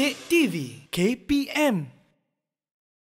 Dek TV KPM.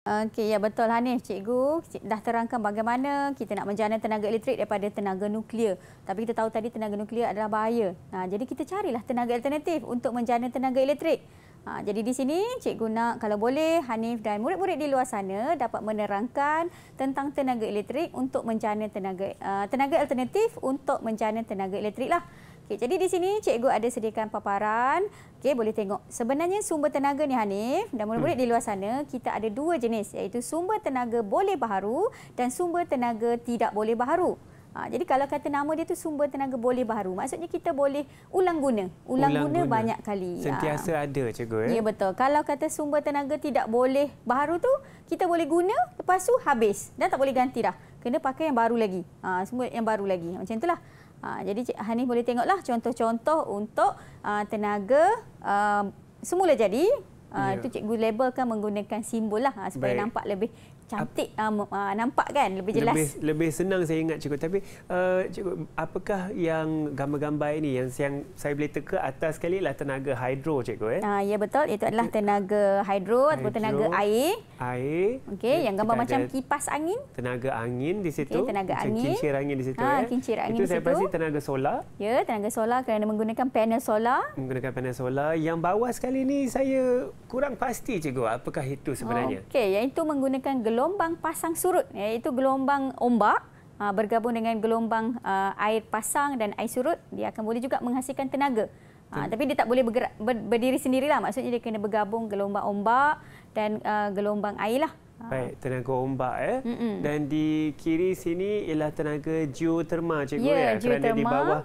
Okey, ya betul Hanif, lah cikgu. Cik dah terangkan bagaimana kita nak menjana tenaga elektrik daripada tenaga nuklear. Tapi kita tahu tadi tenaga nuklear adalah bahaya. Ha, jadi kita carilah tenaga alternatif untuk menjana tenaga elektrik. Ha, jadi di sini cikgu nak kalau boleh Hanif dan murid-murid di luar sana dapat menerangkan tentang tenaga elektrik untuk menjana tenaga uh, tenaga alternatif untuk menjana tenaga elektrik lah. Okey, jadi di sini cikgu ada sediakan paparan. okay boleh tengok. Sebenarnya sumber tenaga ni Hanif, dan mula-mula hmm. di luar sana, kita ada dua jenis iaitu sumber tenaga boleh baharu dan sumber tenaga tidak boleh baharu. Ha, jadi kalau kata nama dia tu sumber tenaga boleh baharu, maksudnya kita boleh ulang guna. Ulang, ulang guna, guna banyak kali. Ha. Sentiasa ha. ada cikgu. Ya? ya betul. Kalau kata sumber tenaga tidak boleh baharu tu, kita boleh guna lepas tu habis. Dan tak boleh ganti dah. Kena pakai yang baru lagi. Ha, sumber yang baru lagi. Macam itulah. Ha, jadi Cik Hanif boleh tengoklah contoh-contoh untuk uh, tenaga uh, semula jadi. Uh, ha, yeah. Itu cikgu labelkan menggunakan simbol lah, supaya Baik. nampak lebih cantik uh, uh, nampak kan lebih jelas lebih, lebih senang saya ingat cikgu tapi uh, cikgu apakah yang gambar-gambar ini yang yang saya boleh teka atas sekali lah tenaga hidro cikgu eh uh, ya betul itu adalah tenaga hidro, hidro ataupun tenaga air air okey yang gambar macam kipas angin tenaga angin di situ okay, tenaga angin kincir angin di situ ha, kincir angin itu di situ. saya pasti tenaga solar ya tenaga solar kerana menggunakan panel solar menggunakan panel solar yang bawah sekali ni saya kurang pasti cikgu apakah itu sebenarnya oh, okey yang itu menggunakan gelombang gelombang pasang surut iaitu gelombang ombak ha, bergabung dengan gelombang uh, air pasang dan air surut dia akan boleh juga menghasilkan tenaga Ha, tapi dia tak boleh bergerak, ber, berdiri sendirilah maksudnya dia kena bergabung gelombang ombak dan uh, gelombang air lah. Ha. Baik, tenaga ombak eh. Mm-mm. Dan di kiri sini ialah tenaga geotermal cikgu ya. Yeah, geotermal. Kerana di bawah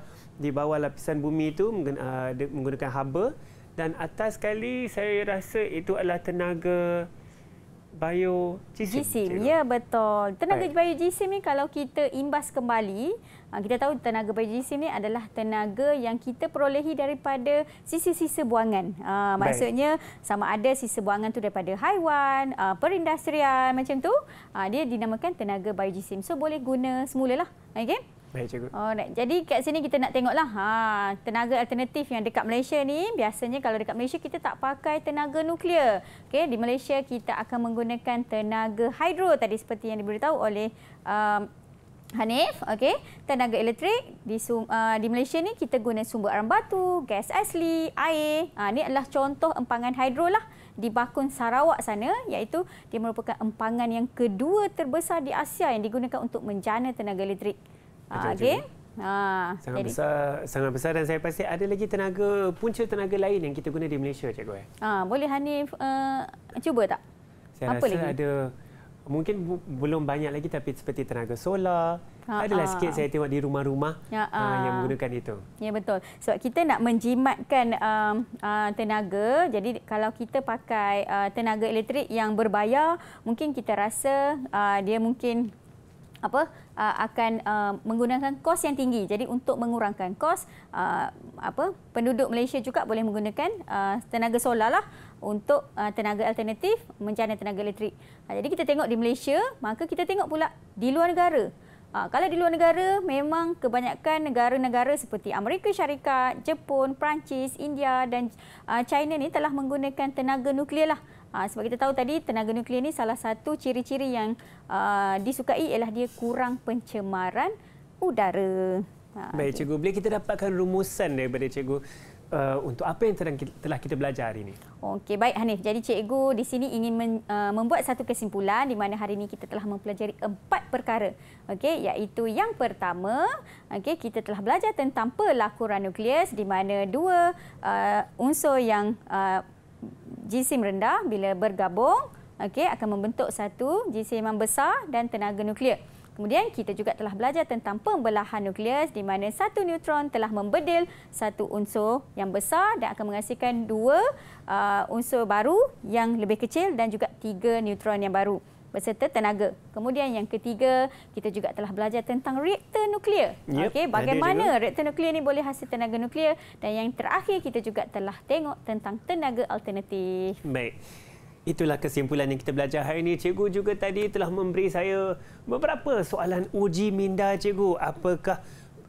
di bawah lapisan bumi itu menggunakan, uh, menggunakan haba dan atas sekali saya rasa itu adalah tenaga bio GSIM. GSIM. Ya betul. Tenaga Baik. bio GSIM ni kalau kita imbas kembali, ah, kita tahu tenaga bio GSIM ni adalah tenaga yang kita perolehi daripada sisa-sisa buangan. Ah, maksudnya Baik. sama ada sisa buangan tu daripada haiwan, ah, perindustrian macam tu, dia dinamakan tenaga bio GSIM. So boleh guna semulalah. Okey. Baik cikgu. Oh, right. Jadi kat sini kita nak tengoklah ha, tenaga alternatif yang dekat Malaysia ni. Biasanya kalau dekat Malaysia kita tak pakai tenaga nuklear. Okay, di Malaysia kita akan menggunakan tenaga hidro tadi seperti yang diberitahu oleh um, Hanif, okay. tenaga elektrik di, uh, di Malaysia ni kita guna sumbu arang batu, gas asli, air. Ha, ini adalah contoh empangan hidro lah di Bakun Sarawak sana iaitu dia merupakan empangan yang kedua terbesar di Asia yang digunakan untuk menjana tenaga elektrik. Ah, okay. Ha, ah, sangat jadi. besar sangat besar dan saya pasti ada lagi tenaga punca tenaga lain yang kita guna di Malaysia cikgu eh. Ah, ha, boleh Hanif uh, cuba tak? Saya Apa rasa lagi? ada mungkin bu- belum banyak lagi tapi seperti tenaga solar Ha-ha. adalah sikit saya tengok di rumah-rumah Ha-ha. Ya, yang menggunakan itu. Ya betul. Sebab so, kita nak menjimatkan um, uh, tenaga. Jadi kalau kita pakai uh, tenaga elektrik yang berbayar, mungkin kita rasa uh, dia mungkin apa akan menggunakan kos yang tinggi. Jadi untuk mengurangkan kos apa penduduk Malaysia juga boleh menggunakan tenaga solar lah untuk tenaga alternatif menjana tenaga elektrik. Ha, jadi kita tengok di Malaysia, maka kita tengok pula di luar negara. Ha, kalau di luar negara memang kebanyakan negara-negara seperti Amerika Syarikat, Jepun, Perancis, India dan China ni telah menggunakan tenaga nuklear lah. Ha, sebab kita tahu tadi tenaga nuklear ni salah satu ciri-ciri yang uh, disukai ialah dia kurang pencemaran udara. Ha, Baik, okay. Cikgu. Boleh kita dapatkan rumusan daripada Cikgu uh, untuk apa yang telah kita belajar hari ini? Okey, baik Hanif. Jadi cikgu di sini ingin men, uh, membuat satu kesimpulan di mana hari ini kita telah mempelajari empat perkara. Okey, iaitu yang pertama, okey kita telah belajar tentang pelakuran nukleus di mana dua uh, unsur yang uh, jisim rendah bila bergabung okey akan membentuk satu jisim yang besar dan tenaga nuklear. Kemudian kita juga telah belajar tentang pembelahan nukleus di mana satu neutron telah membedil satu unsur yang besar dan akan menghasilkan dua uh, unsur baru yang lebih kecil dan juga tiga neutron yang baru beserta tenaga. Kemudian yang ketiga, kita juga telah belajar tentang reaktor nuklear. Yep, Okey, bagaimana reaktor nuklear ni boleh hasil tenaga nuklear dan yang terakhir kita juga telah tengok tentang tenaga alternatif. Baik. Itulah kesimpulan yang kita belajar hari ini. Cikgu juga tadi telah memberi saya beberapa soalan uji minda cikgu. Apakah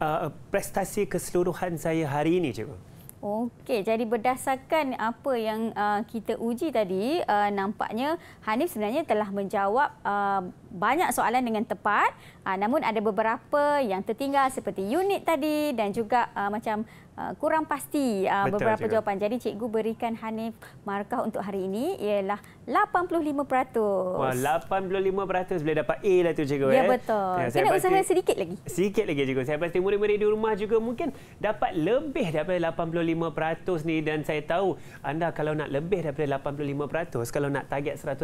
uh, prestasi keseluruhan saya hari ini cikgu? Okey, jadi berdasarkan apa yang uh, kita uji tadi, uh, nampaknya Hanif sebenarnya telah menjawab uh, banyak soalan dengan tepat. Uh, namun ada beberapa yang tertinggal seperti unit tadi dan juga uh, macam uh, kurang pasti uh, beberapa cikgu. jawapan. Jadi cikgu berikan Hanif markah untuk hari ini ialah 85%. Wah, 85% boleh dapat A lah tu cikgu. Ya, eh. betul. Eh. Kena usaha pasti, sedikit lagi. Sedikit lagi cikgu. Saya pasti murid-murid di rumah juga mungkin dapat lebih daripada 85% ni. Dan saya tahu anda kalau nak lebih daripada 85%, kalau nak target 100%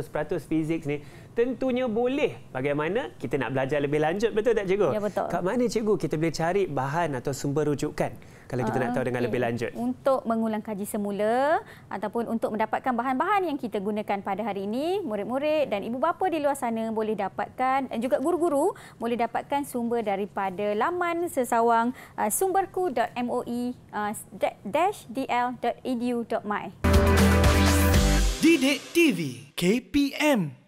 fizik ni, tentunya boleh bagaimana kita nak belajar lebih lanjut betul tak cikgu? Ya betul. Kat mana cikgu kita boleh cari bahan atau sumber rujukan? kalau kita uh, nak ah, tahu dengan okay. lebih lanjut. Untuk mengulang kaji semula ataupun untuk mendapatkan bahan-bahan yang kita gunakan pada hari ini, murid-murid dan ibu bapa di luar sana boleh dapatkan dan juga guru-guru boleh dapatkan sumber daripada laman sesawang uh, ah, sumberku.moe-dl.edu.my. Ah, Didik TV KPM